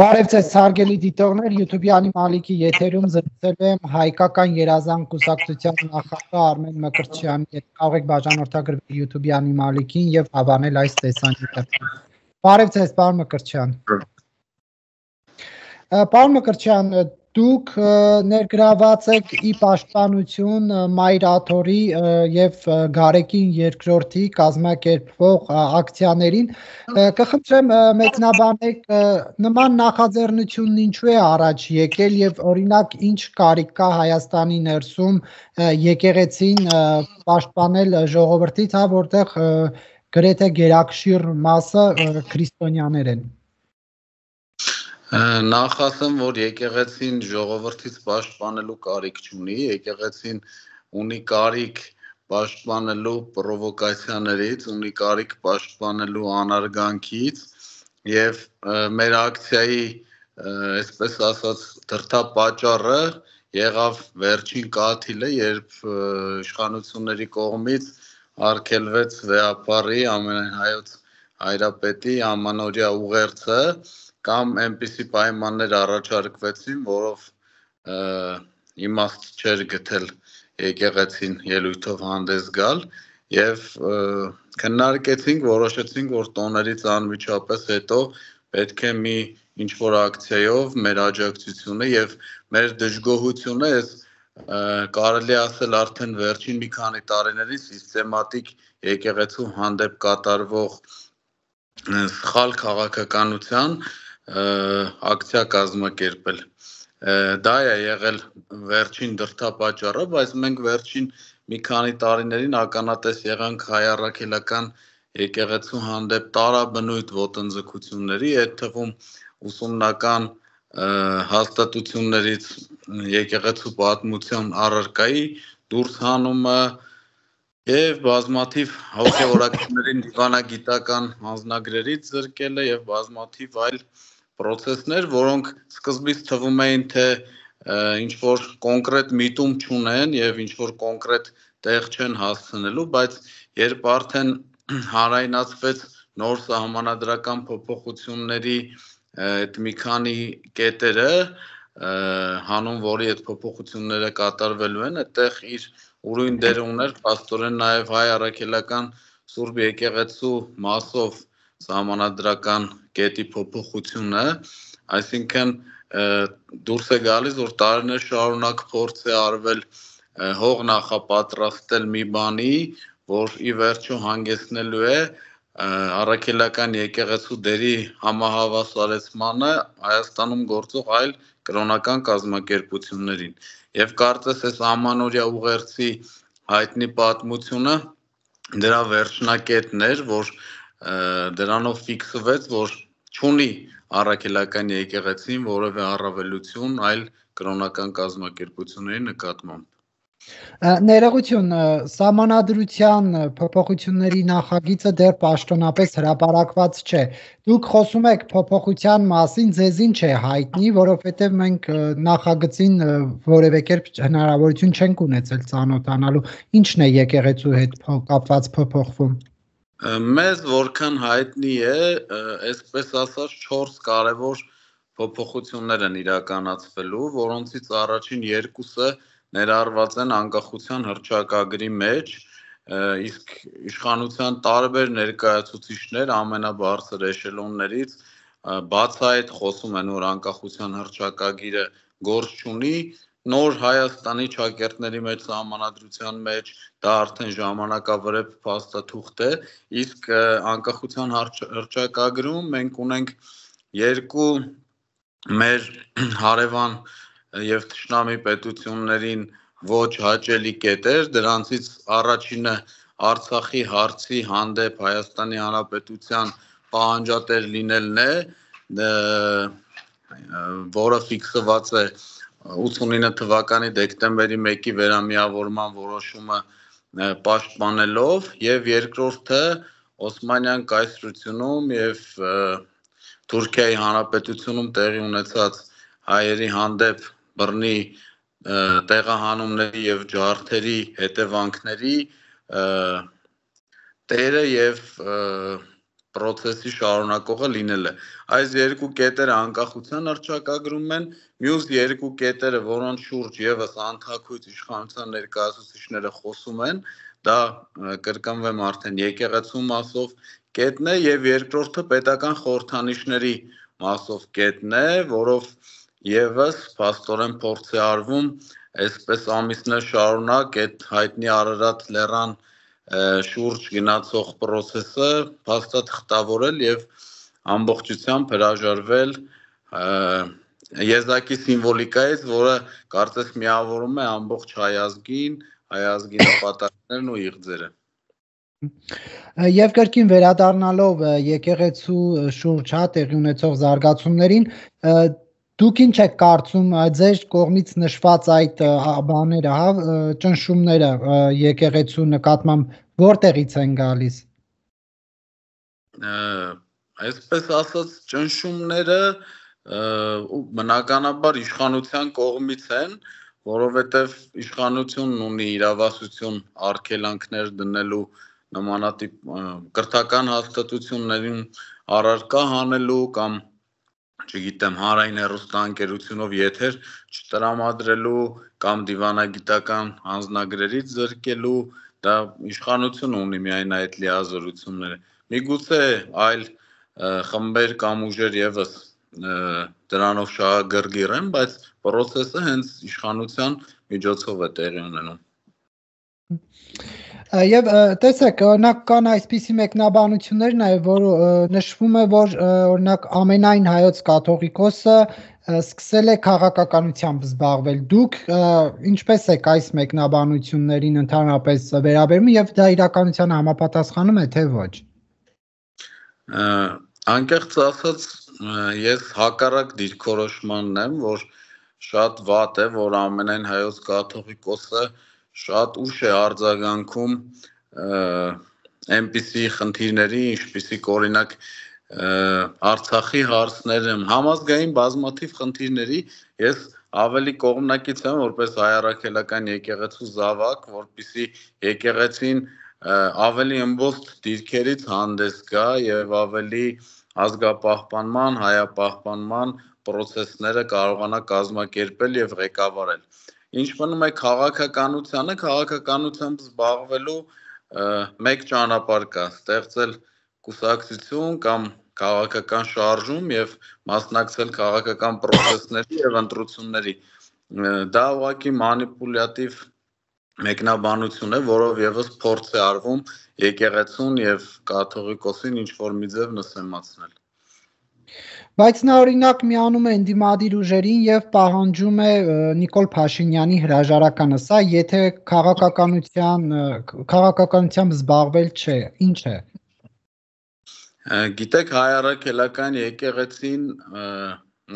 Բարև ձեզ սարգելի դիտողներ, YouTube-յանի Մալիկի եթերում զրուցել եմ հայկական երազանք կուսակցության նախագահ Արմեն Մկրտչյանի հետ։ Կարող եք բաժանորդագրվել YouTube-յանի Մալիկին եւ հավանել այս տեսանյութը։ Բարև ձեզ, պարոն Մկրտչյան։ Պարոն Մկրտչյան, դուք ներգրաված եք ի պաշտպանություն Մայրաթորի եւ Գարեկին երկրորդի կազմակերպվող ակցիաներին կխնդրեմ մեկնաբանեք նման նախաձեռնությունն ինչու է առաջ եկել եւ օրինակ ինչ կարիք կա Հայաստանի ներսում եկեղեցին պաշտպանել ժողովրդից, հա, որտեղ գրեթե գերակշիռ մասը քրիստոնյաներ են։ Ա, Նախ ասեմ, որ եկեղեցին ժողովրդից պաշտպանելու կարիք չունի, եկեղեցին ունի կարիք պաշտպանելու պրովոկացիաներից, ունի կարիք պաշտպանելու անարգանքից եւ մեր ակցիայի, այսպես ասած, դրդապաճառը եղավ վերջին կաթիլը, երբ իշխանությունների կողմից արկելվեց վեապարի ամենահայոց հայրապետի ամանորյա ուղերձը, կամ այնպիսի պայմաններ առաջարկվեցին, որով իմաստ չէր գտել եկեղեցին ելույթով հանդես գալ եւ քննարկեցինք, որոշեցինք, որ տոներից անմիջապես հետո պետք է մի ինչ որ ակցիայով մեր աջակցությունը եւ մեր դժգոհությունը այս կարելի ասել արդեն վերջին մի քանի տարիների սիստեմատիկ եկեղեցու հանդեպ կատարվող սխալ քաղաքականության ակցիա կազմակերպել։ Դա է եղել վերջին դրդապատճառը, բայց մենք վերջին մի քանի տարիներին ականատես եղանք հայ առաքելական եկեղեցու հանդեպ տարաբնույթ ոտնձգությունների, այդ թվում ուսումնական հաստատություններից եկեղեցու պատմության առարկայի դուրս հանումը եւ բազմաթիվ հոգեորակներին դիվանագիտական հանձնագրերից զրկելը եւ բազմաթիվ այլ և process-ներ, որոնք սկզբից թվում էին թե ինչ որ կոնկրետ միտում չունեն եւ ինչ որ կոնկրետ տեղ չեն հասցնելու, բայց երբ արդեն հանրայնացվեց նոր համանadrական փոփոխությունների այդ մի քանի կետերը, հանուն որի այդ փոփոխությունները կատարվելու են, այդտեղ իր ուրույն դեր ուներ, աստորեն նաեւ հայ առաքելական Սուրբ եկեղեցու մասով համանadrական կետի փոփոխությունը, այսինքն դուրս է գալիս, որ տարիներ շարունակ փորձ է արվել հող նախապատրաստել մի բանի, որ ի վերջո հանգեցնելու է առաքելական եկեղեցու դերի համահավասարեցմանը Հայաստանում գործող այլ կրոնական կազմակերպություններին եւ կարծես այս ամանորյա ուղերձի հայտնի պատմությունը դրա վերջնակետն էր որ դրանով ֆիքսվեց, որ չունի առաքելական եկեղեցին որևէ առավելություն այլ կրոնական կազմակերպությունների նկատմամբ։ Ներողություն, համանadrության փոփոխությունների նախագիծը դեռ պաշտոնապես հրապարակված չէ։ Դուք խոսում եք փոփոխության մասին, ձեզին չէ հայտնի, որովհետև մենք նախագծին որևէ կերպ հնարավորություն չենք ունեցել ցանոթանալու։ Ինչն է եկեղեցու հետ կապված փոփոխվում։ Մեզ որքան հայտնի է, այսպես ասած 4 կարևոր փոփոխություններ են իրականացվելու, որոնցից առաջին երկուսը ներառված են անկախության հռչակագրի մեջ, իսկ իշխանության տարբեր ներկայացուցիչներ ամենաբարձր էշելոններից բացահայտ խոսում են, որ անկախության հռչակագիրը գործ չունի, նոր Հայաստանի ճակերտների մեջ համանadrության մեջ դա արդեն ժամանակավրեպ փաստաթուղթ է իսկ անկախության հրճակագրում մենք ունենք երկու մեր հարևան եւ ճշնամի պետություններին ոչ հաճելի կետեր դրանցից առաջինը Արցախի հարցի հանդեպ Հայաստանի Հանրապետության պահանջատեր լինելն է, որը ֆիքսված է 89 թվականի դեկտեմբերի 1-ի վերամիավորման որոշումը պաշտպանելով եւ երկրորդը Օսմանյան կայսրությունում եւ Թուրքիայի հանրապետությունում տեղի ունեցած հայերի հանդեպ բռնի տեղահանումների եւ ջարդերի հետևանքների տերը եւ և, և, և, և, և, և, և, և, և process-ի շարունակողը լինելը։ Այս երկու կետերը անկախության արժակագրում են, մյուս երկու կետերը, որոնց շուրջ եւս անթակույց իշխանության ներկայացուցիչները խոսում են, դա կրկնվեմ արդեն եկեղեցու մասով կետն է եւ երկրորդը պետական խորհրդանիշների մասով կետն է, որով եւս փաստորեն փորձ է արվում այսպես ամիսներ շարունակ այդ հայտնի Արարատ լեռան շուրջ գնացող process-ը փաստաթղթավորել եւ ամբողջությամբ հրաժարվել եզակի սիմվոլիկայից, որը կարծես միավորում է ամբողջ հայազգին, հայազգի նպատակներն ու իղձերը։ Եվ կրկին վերադառնալով եկեղեցու շուրջ հա տեղի ունեցող զարգացումներին Դուք ինչ եք կարծում ձեր կողմից նշված այդ հա, բաները, հա, ճնշումները եկեղեցու նկատմամբ որտեղից են գալիս։ Այսպես ասած, ճնշումները բնականաբար իշխանության կողմից են, որովհետև իշխանությունն ունի իրավասություն արգելանքներ դնելու նմանատիպ կրթական հաստատություններին առարկա հանելու կամ չգիտեմ, հանրային հեռուստաընկերությունով եթեր չտրամադրելու կամ դիվանագիտական հանձնագրերից զրկելու, դա իշխանությունը ունի միայն այդ լիազորությունները։ Միգուցե այլ խմբեր կամ ուժեր եւս դրանով շահագրգիռ են, բայց process-ը հենց իշխանության միջոցով է տեղի ունենում։ Եվ տեսեք, օրինակ կան այսպիսի մեկնաբանություններ նաև, որ նշվում է, որ օրինակ ամենայն հայոց կաթողիկոսը սկսել է քաղաքականությամբ զբաղվել։ Դուք ինչպես եք այս մեկնաբանություններին ընդհանրապես վերաբերում եւ դա իրականության համապատասխանում է թե ոչ։ Անկեղծ ասած, ես հակառակ դիրքորոշմանն եմ, որ շատ վատ է, որ ամենայն հայոց կաթողիկոսը կա շատ ուշ է արձագանքում այնպիսի խնդիրների, ինչպիսիք օրինակ Արցախի հարցները, համազգային բազմաթիվ խնդիրների ես ավելի կողմնակից եմ որպես հայարակելական եկեղեցու զավակ, որբիսի եկեղեցին ավելի ըմբոստ դիրքերից հանդես գա եւ ավելի ազգապահպանման, հայապահպանման պրոցեսները կարողանա կազմակերպել եւ ղեկավարել։ Ինչ մնում է քաղաքականությանը, քաղաքականությամբ զբաղվելու մեկ ճանապարհ կա՝ ստեղծել կուսակցություն կամ քաղաքական շարժում եւ մասնակցել քաղաքական process-ների եւ ընտրությունների։ Դա ուղղակի մանիպուլյատիվ մեկնաբանություն է, որով եւս փորձ է արվում եկեղեցուն եւ կաթողիկոսին ինչ որ մի ձև նսեմացնել։ Բայց նա օրինակ միանում է ընդդիմադիր ուժերին եւ պահանջում է Նիկոլ Փաշինյանի հրաժարականը։ Սա եթե քաղաքականության քաղաքականությամբ զբաղվել չէ, ինչ է։ Գիտեք, հայ առաքելական եկեղեցին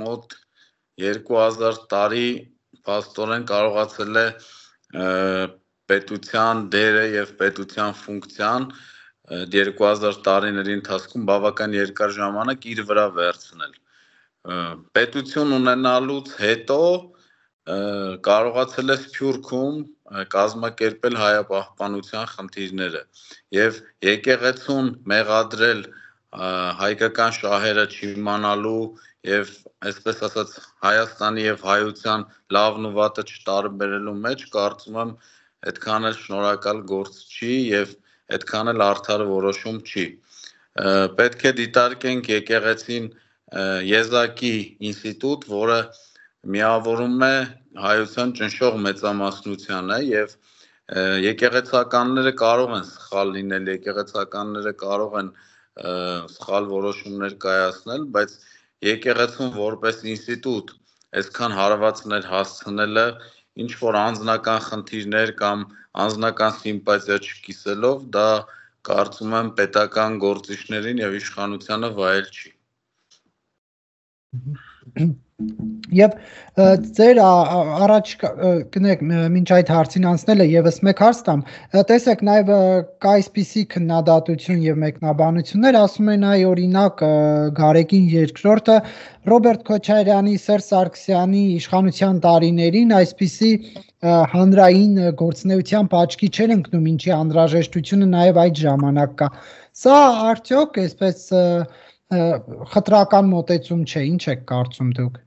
մոտ 2000 տարի աստորեն կարողացել է պետության դերը եւ պետության ֆունկցիան 2000 տարիների ընթացքում բավական երկար ժամանակ իր վրա վերցնել։ Պետություն ունենալուց հետո կարողացել է Սփյուռքում կազմակերպել հայապահպանության խնդիրները եւ եկեղեցուն մեղադրել հայկական շահերը չիմանալու եւ այսպես ասած Հայաստանի եւ հայության լավն ու վատը չտարբերելու մեջ կարծում եմ այդքան էլ շնորհակալ գործ չի եւ և այդքան էլ արդար որոշում չի։ Պետք է դիտարկենք եկեղեցին Եզակի ինստիտուտ, որը միավորում է հայության ճնշող մեծամասնությանը եւ եկեղեցականները կարող են սխալ լինել, եկեղեցականները կարող են սխալ որոշումներ կայացնել, բայց եկեղեցուն որպես ինստիտուտ այսքան հարվածներ հասցնելը ինչ որ անձնական խնդիրներ կամ անձնական սիմպաթիա չկիսելով, դա կարծում եմ պետական գործիչներին եւ իշխանությանը վայել չի։ Եվ ձեր առաջ գնեք մինչ այդ հարցին անցնելը եւս մեկ հարց տամ։ Տեսեք նաեւ կա այսպիսի քննադատություն եւ մեկնաբանություններ, ասում են այ օրինակ Գարեգին երկրորդը Ռոբերտ Քոչարյանի, Սերժ Սարգսյանի իշխանության տարիներին այսպիսի հանրային գործնեության աչքի չեն ընկնում, ինչի անհրաժեշտությունը նաեւ այդ ժամանակ կա։ Սա արդյոք այսպես խտրական մոտեցում չէ, ինչ եք կարծում դուք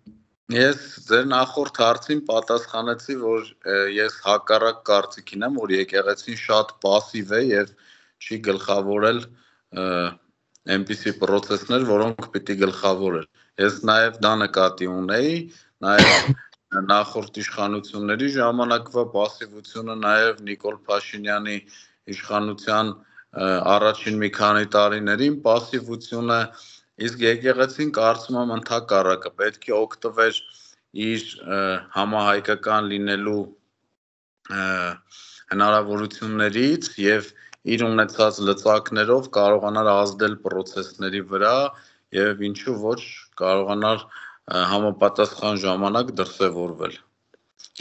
Ես ձեր նախորդ հարցին պատասխանեցի, որ ես հակառակ կարծիքին եմ, որ եկեղեցին շատ пассив է եւ չի գլխավորել այնպիսի process-ներ, որոնք պիտի գլխավորեր։ Ես նաեւ դա նկատի ունեի, նաեւ նախորդ իշխանությունների ժամանակվա пассивությունը նաեւ Նիկոլ Փաշինյանի իշխանության առաջին մի քանի տարիներին пассивությունը Իսկ եկեղեցին կարծում եմ ընդհանուր առակը պետք է օգտվեր իր համահայկական լինելու հնարավորություններից եւ իր ունեցած լծակներով կարողանար ազդել process-ների վրա եւ ինչու ոչ կարողանար համապատասխան ժամանակ դրսևորվել։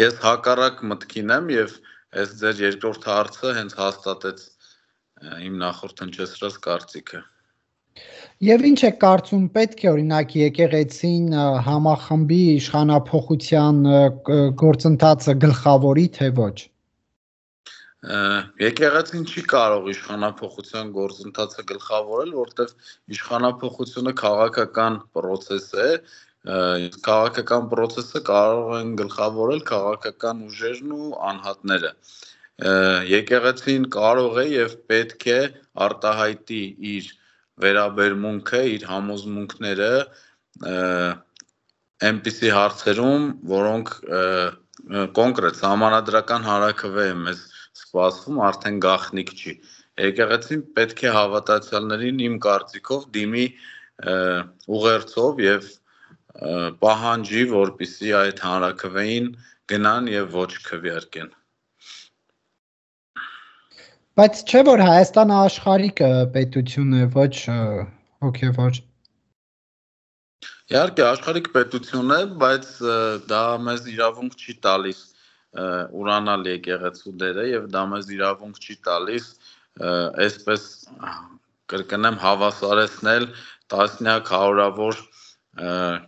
Ես հակառակ մտքին եմ եւ այս ձեր երկրորդ հարցը հենց հաստատեց իմ նախորդ հնչեցրած կարծիքը։ Եվ ինչ է կարծում, պետք է օրինակ եկեղեցին համախմբի իշխանապողության գործընթացը գլխավորի թե ոչ։ Եկեղեցին չի կարող իշխանապողության գործընթացը գլխավորել, որտեղ իշխանապողությունը քաղաքական process է, քաղաքական process-ը կարող են գլխավորել քաղաքական ուժերն ու անհատները եկեղեցին կարող է եւ պետք է արտահայտի իր և վերաբերմունքը, իր համոզմունքները այնպիսի հարցերում, որոնք կոնկրետ համանadrական հարակվե է մեզ սպասվում, արդեն գախնիկ չի։ Եկեղեցին պետք է հավատացյալներին իմ կարծիքով դիմի ուղերձով եւ պահանջի, որպիսի այդ հանրակրվեին գնան եւ ոչ քվեարկեն։ Բայց չէ որ Հայաստանը աշխարհիկ պետություն է, ոչ հոգեվոր։ Իհարկե աշխարհիկ պետություն է, բայց դա մեզ իրավունք չի տալիս ուրանալ եկեղեցու դերը եւ դա մեզ իրավունք չի տալիս այսպես կրկնեմ հավասարեցնել տասնյակ հարյուրավոր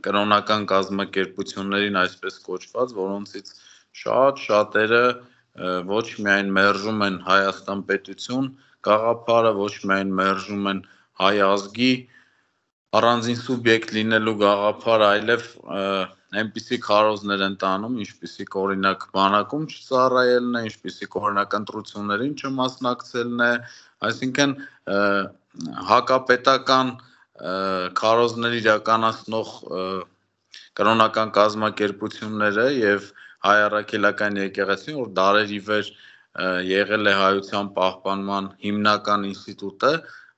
կրոնական կազմակերպություններին այսպես կոչված, որոնցից շատ շատերը շատ ոչ միայն մերժում են Հայաստան պետություն գաղափարը, ոչ միայն մերժում են հայ ազգի առանձին սուբյեկտ լինելու գաղափարը, այլև այնպիսի քարոզներ են տանում, ինչպիսիք օրինակ բանակում չծառայելն է, ինչպիսիք օրինակ ընտրություններին չմասնակցելն է, այսինքն հակապետական քարոզներ իրականացնող կրոնական կազմակերպությունները եւ և հայ առաքելական եկեղեցին, որ դարերի վեր եղել է հայության պահպանման հիմնական ինստիտուտը,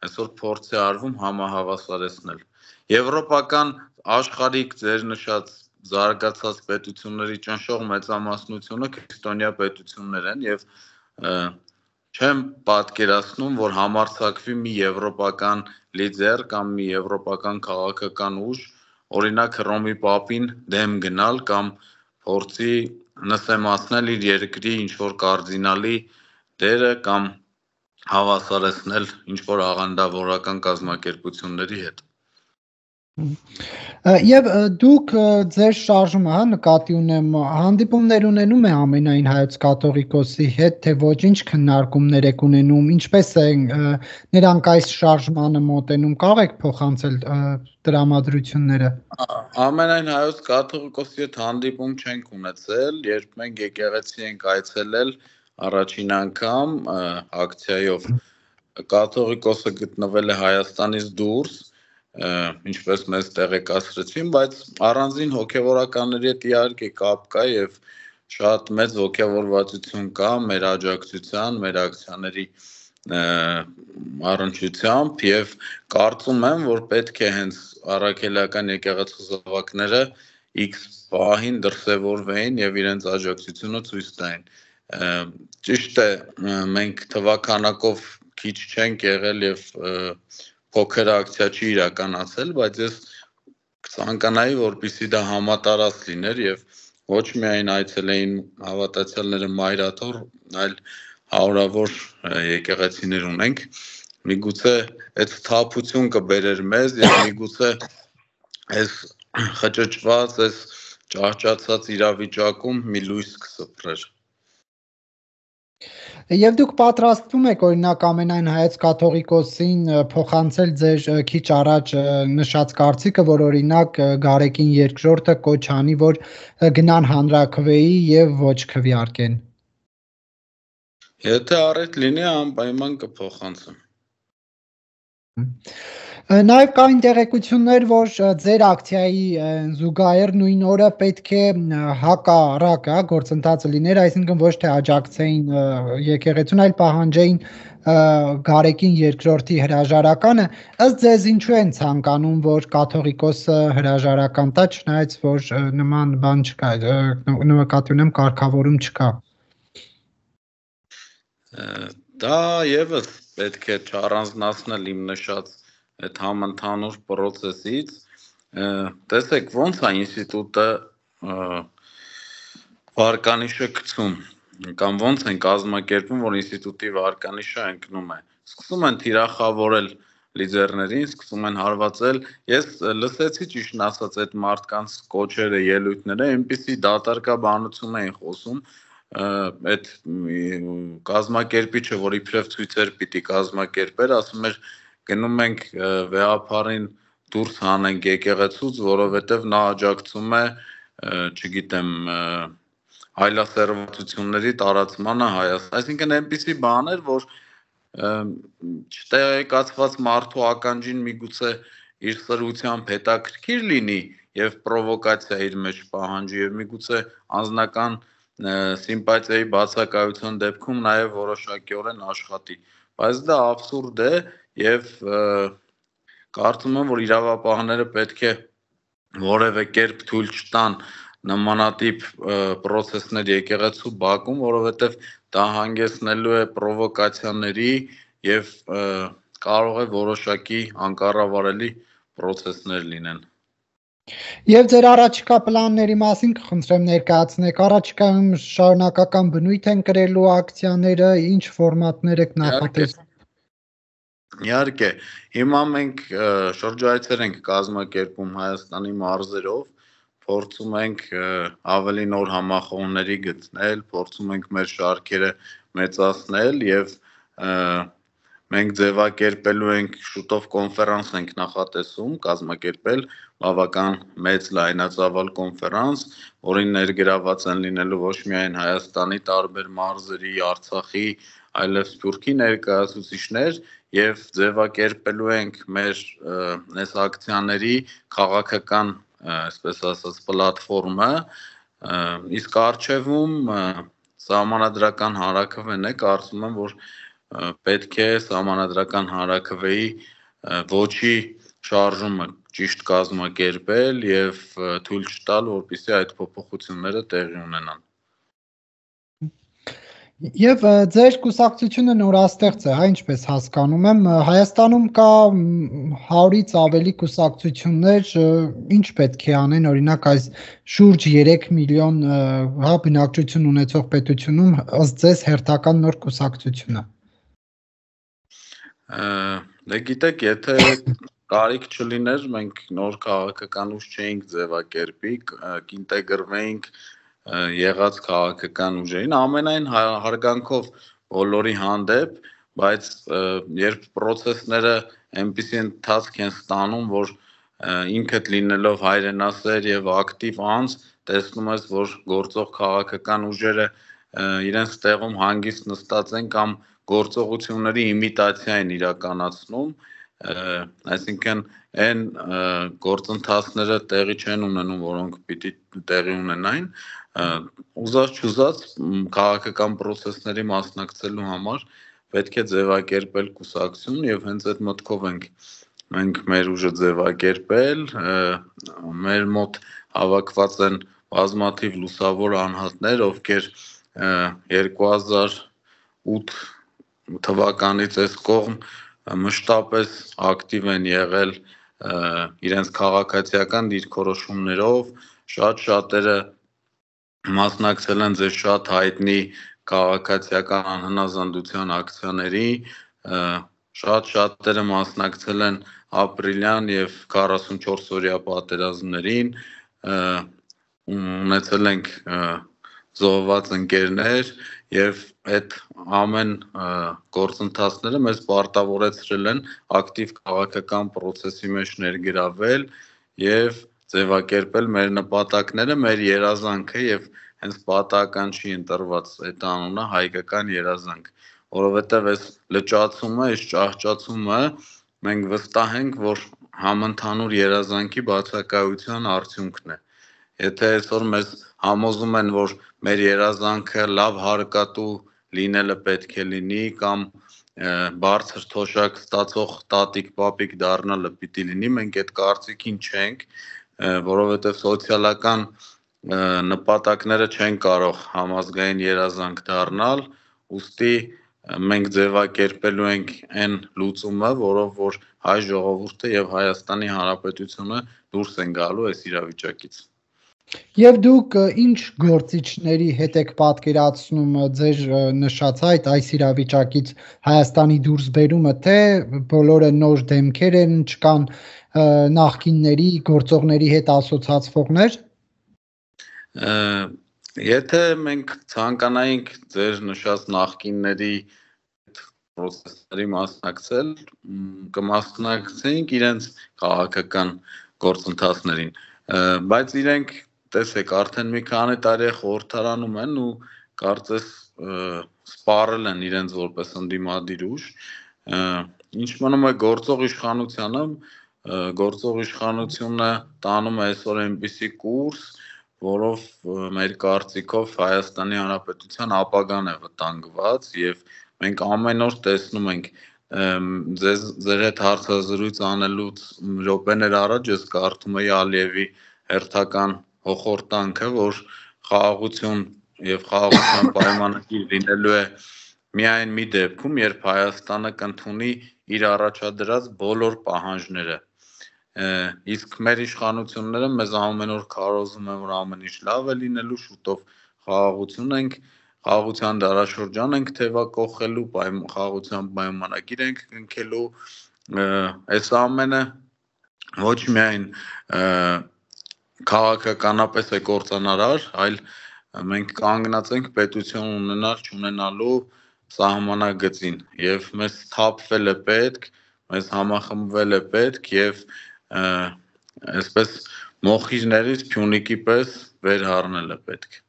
այսօր փորձ է արվում համահավասարեցնել։ Եվրոպական աշխարհիկ ձեր նշած զարգացած պետությունների ճնշող մեծամասնությունը քրիստոնյա պետություններ են եւ չեմ պատկերացնում, որ համարցակվի մի եվրոպական լիդեր կամ մի եվրոպական քաղաքական ուժ օրինակ Հռոմի Պապին դեմ գնալ կամ և, փորձի նսեմացնել իր երկրի ինչ որ կարդինալի դերը կամ հավասարեցնել ինչ որ աղանդավորական կազմակերպությունների հետ։ Եվ դուք ձեր շարժումը հա նկատի ունեմ հանդիպումներ ունենում է ամենայն հայոց կաթողիկոսի հետ թե ոչինչ քննարկումներ եք ունենում ինչպես է նրանք այս շարժմանը մոտենում կարող եք փոխանցել դրամատրությունները Ամենայն հայոց կաթողիկոսի հետ հանդիպում չենք ունեցել երբ մենք եկեղեցի ենք այցելել առաջին անգամ ակցիայով կաթողիկոսը գտնվել է Հայաստանից դուրս ինչպես մեզ տեղեկացրեցին, բայց առանձին հոգևորականների հետ իհարկե կապ կա եւ շատ մեծ ողջավորվածություն կա մեր աջակցության, մեր ակցիաների առնչությամբ եւ կարծում եմ, որ պետք է հենց առաքելական եկեղեցու զավակները X պահին դրսևորվեին եւ իրենց աջակցությունը ցույց տային։ Ճիշտ է, մենք թվականակով քիչ չենք եղել եւ և, և փոքր ակցիա չի իրականացել, բայց ես ցանկանայի, որպիսի դա համատարած լիներ եւ ոչ միայն այցելեին հավատացյալները մայրաթոր, այլ հարավոր եկեղեցիներ ունենք։ Միգուցե այդ թափություն կբերեր մեզ եւ միգուցե այս խճճված, այս ճահճացած իրավիճակում մի լույս կսփռեր։ Եվ դուք պատրաստվում եք օրինակ ամենայն հայաց կաթողիկոսին փոխանցել ձեր քիչ առաջ նշած կարծիքը, որ օրինակ Գարեկին երկրորդը կոչ անի, որ գնան հանրակրվեի եւ ոչ քվյարկեն։ Եթե առիթ լինի, անպայման կփոխանցեմ։ Նաև կային տեղեկություններ, որ ձեր ակցիայի զուգահեռ նույն օրը պետք է հակառակ, հա, գործընթացը լիներ, այսինքն ոչ թե աջակցեին եկեղեցուն, այլ պահանջեին Գարեկին երկրորդի հրաժարականը, ըստ ձեզ ինչու են ցանկանում, որ կաթողիկոսը հրաժարական տա, չնայած որ նման բան չկա, նկատի ունեմ կարգավորում չկա։ Դա եւս պետք է չառանձնացնել իմ նշած այդ համընդհանուր process-ից տեսեք ոնց է ինստիտուտը վարկանիշը գցում կամ ոնց են կազմակերպում որ ինստիտուտի վարկանիշը ընկնում է սկսում են թիրախավորել լիդերներին սկսում են հարվածել ես լսեցի ճիշտ ասած այդ մարդկանց կոչերը ելույթները այնպիսի դատարկաբանություն էին խոսում այդ կազմակերպիչը, որ իբրև ցույցեր պիտի կազմակերպեր, ասում էր գնում ենք վեհապարին դուրս հանենք եկեղեցուց, որովհետև նա աջակցում է, չգիտեմ, հայլասերվացությունների տարածմանը Հայաստան։ Այսինքն այնպիսի բաներ, որ չտեղեկացված մարդու ականջին միգուցե իր սրությամբ հետաքրքիր լինի եւ պրովոկացիա իր մեջ պահանջի եւ միգուցե անznական սիմպաթիայի բացակայության դեպքում նաեւ որոշակիորեն աշխատի բայց դա абսուրդ է եւ կարծում եմ, որ իրավապահները պետք է որևէ կերպ թույլ չտան նմանատիպ process-ներ եկեղեցու բակում, որովհետև դա հանգեցնելու է պրովոկացիաների եւ կարող է որոշակի անկառավարելի process-ներ լինեն։ Եվ ձեր առաջիկա պլանների մասին կխնդրեմ ներկայացնեք։ Առաջիկայում շարունակական բնույթ են կրելու ակցիաները, ինչ ֆորմատներ եք նախատեսում։ Իհարկե, հիմա մենք շրջայցեր ենք կազմակերպում Հայաստանի մարզերով, փորձում ենք ավելի նոր համախոհների գտնել, փորձում ենք մեր շարքերը մեծացնել եւ մենք ձևակերպելու ենք շուտով կոնֆերանս ենք նախատեսում կազմակերպել բավական մեծ լայնածավալ կոնֆերանս, որին ներգրաված են լինելու ոչ միայն Հայաստանի տարբեր մարզերի, Արցախի, այլև Թուրքի ներկայացուցիչներ եւ ձևակերպելու ենք մեր այս ակցիաների քաղաքական, այսպես ասած, պլատֆորմը, իսկ արժևում համանadrական հանրակրվեն է, կարծում եմ, որ պետք է համանadrական հանրակրվեի ոչի շարժումը ճիշտ կազմակերպել եւ թույլ չտալ, որպեսզի այդ փոփոխությունները տեղի ունենան։ Եվ ձեր կուսակցությունը նորաստեղծ է, հա, ինչպես հասկանում եմ, Հայաստանում կա 100-ից ավելի կուսակցություններ, ինչ պետք է անեն, օրինակ այս շուրջ 3 միլիոն հա բնակչություն ունեցող պետությունում ըստ ձեզ հերթական նոր կուսակցությունը։ Դե գիտեք, եթե կարիք չլիներ, մենք նոր քաղաքականուց չէինք ձևակերպի, կինտեգրվեինք կա եղած քաղաքական ուժերին ամենայն հա, հարգանքով բոլորի հանդեպ, բայց երբ process-ները այնպեսի ընթացք են ստանում, որ ինքդ լինելով հայրենասեր եւ ակտիվ անձ, տեսնում ես, որ գործող քաղաքական ուժերը իրենց տեղում հանգիստ նստած են կամ գործողությունների իմիտացիա են իրականացնում, այսինքն այն գործընթացները տեղի չեն ունենում, որոնք պիտի տեղի ունենային, ուզած չուզած քաղաքական process-ների մասնակցելու համար պետք է ձևակերպել կուսակցություն եւ հենց այդ մտքով ենք մենք մեր ուժը ձևակերպել մեր մոտ հավաքված են բազմաթիվ լուսավոր անհատներ ովքեր 2008 թվականից այս կողմ մշտապես ակտիվ են եղել իրենց քաղաքացիական դիրքորոշումներով շատ շատերը մասնակցել են ձեր շատ հայտնի քաղաքացիական անհնազանդության ակցիաների, շատ-շատ դերը մասնակցել են ապրիլյան եւ 44 օրյա պատերազմներին, ունեցել ենք զոհված ընկերներ եւ այդ ամեն գործընթացները մեզ պարտավորեցրել են ակտիվ քաղաքական process-ի մեջ ներգրավել եւ և ձևակերպել մեր նպատակները, մեր երազանքը եւ հենց պատական չի ընտրված այդ անունը հայկական երազանք, որովհետեւ այս լճացումը, այս ճահճացումը մենք վստահ ենք, որ համընդհանուր երազանքի բացակայության արդյունքն է։ Եթե այսօր մեզ համոզում են, որ մեր երազանքը լավ հարկատու լինելը պետք է լինի կամ բարձր թոշակ ստացող տատիկ պապիկ դառնալը պիտի լինի, մենք այդ կարծիքին չենք, որովհետև սոցիալական նպատակները չեն կարող համազգային երազանք դառնալ, ուստի մենք ձևակերպելու ենք այն լուծումը, որով որ հայ ժողովուրդը եւ Հայաստանի Հանրապետությունը դուրս են գալու այս իրավիճակից։ Եվ դուք ինչ գործիչների հետ եք պատկերացնում ձեր նշած այդ այս իրավիճակից Հայաստանի դուրս բերումը, թե բոլորը նոր դեմքեր են, չկան նախկինների գործողների հետ ասոցացվողներ։ Եթե մենք ցանկանայինք ձեր նշած նախկինների process-ների մասնակցել, կմասնակցեինք իրենց քաղաքական գործընթացներին, բայց իրենք տեսեք, արդեն մի քանի տարի է խորհրդարանում են ու կարծես սպառել են իրենց որպես ընդդիմադիր ուժ։ Ինչ մնում է գործող իշխանությանը, գործող իշխանությունը տանում է այսօր այնպիսի կուրս, որով մեր կարծիքով Հայաստանի Հանրապետության ապագան է վտանգված եւ մենք ամեն օր տեսնում ենք ձեզ ձեր հետ հարցազրույց անելուց րոպեներ առաջ ես կարդում էի Ալիևի հերթական հոխորտանքը, որ խաղաղություն եւ խաղաղության պայմանագիր լինելու է միայն մի դեպքում, երբ Հայաստանը կընդունի իր առաջադրած բոլոր պահանջները։ Իսկ մեր իշխանությունները մեզ ամեն օր քարոզում են, որ ամեն ինչ լավ է լինելու, շուտով խաղաղություն ենք, խաղաղության դարաշրջան ենք թևակողելու, խաղաղության պայմանագիր ենք կնքելու։ Այս ամենը ոչ միայն քաղաքականապես է կործանարար, այլ մենք կանգնած ենք պետություն ունենալ չունենալու սահմանագծին եւ մեզ թափվել է պետք, մեզ համախմբվել է պետք եւ այսպես մոխիրներից Փյունիկի պես վերհառնել է պետք։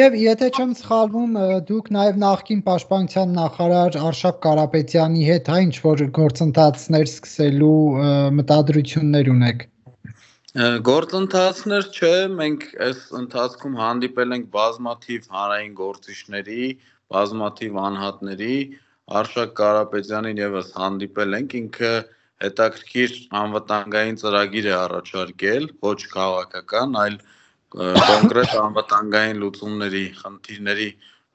Եվ եթե չեմ սխալվում, դուք նաև նախկին պաշտպանության նախարար Արշակ Կարապետյանի հետ հա ինչ որ գործընթացներ սկսելու մտադրություններ ունեք։ Գործընթացներ չէ, մենք այս ընթացքում հանդիպել ենք բազմաթիվ հանրային գործիչների, բազմաթիվ անհատների, Արշակ Կարապետյանին եւս հանդիպել ենք, ինքը հետաքրքիր անվտանգային ծրագիր է առաջարկել, ոչ քաղաքական, այլ կոնկրետ անվտանգային լուծումների խնդիրների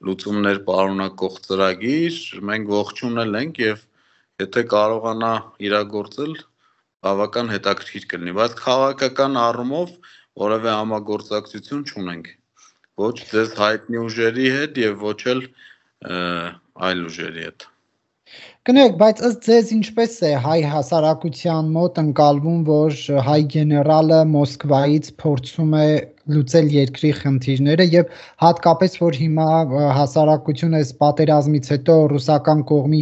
լուծումներ պարունակող ծրագիր։ Մենք ողջունել ենք եւ եթե կարողանա իրագործել, բավական հետաքրքիր կլինի, բայց քաղաքական առումով որևէ համագործակցություն չունենք ոչ ձեզ հայտնի ուժերի հետ եւ ոչ էլ այլ ուժերի հետ։ Գնանք, բայց ըստ ձեզ ինչպես է հայ հասարակության մոտ ընկալվում, որ հայ գեներալը Մոսկվայից փորձում է լուծել երկրի խնդիրները եւ հատկապես որ հիմա հասարակությունը այս պատերազմից հետո ռուսական կողմի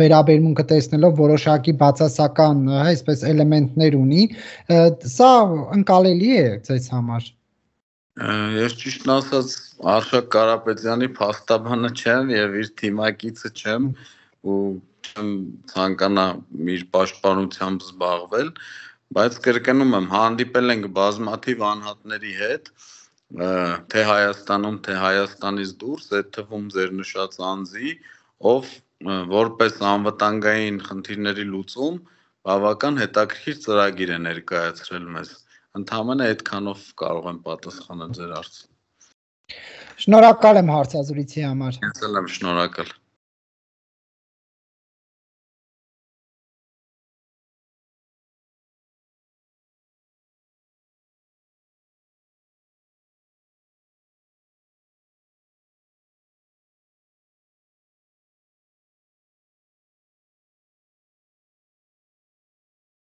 վերաբերմունքը տեսնելով որոշակի բացասական այսպես էլեմենտներ ունի սա ընկալելի է ցես համար ես ճիշտն ասած Արշակ Կարապետյանի փաստաբանը չեմ եւ իր թիմակիցը չեմ ու չեմ ցանկանա իր պաշտպանությամբ զբաղվել, Բայց կրկնում եմ, հանդիպել ենք բազմաթիվ անհատների հետ, թե Հայաստանում, թե Հայաստանից դուրս, այդ թվում ձեր նշած անձի, ով որպես անվտանգային խնդիրների լուծում բավական հետաքրքիր ծրագիր է ներկայացրել մեզ։ Ընդհանրապես այդքանով կարող եմ պատասխանել ձեր հարցին։ Շնորհակալ եմ հարցազրույցի համար։ Ես էլ եմ շնորհակալ։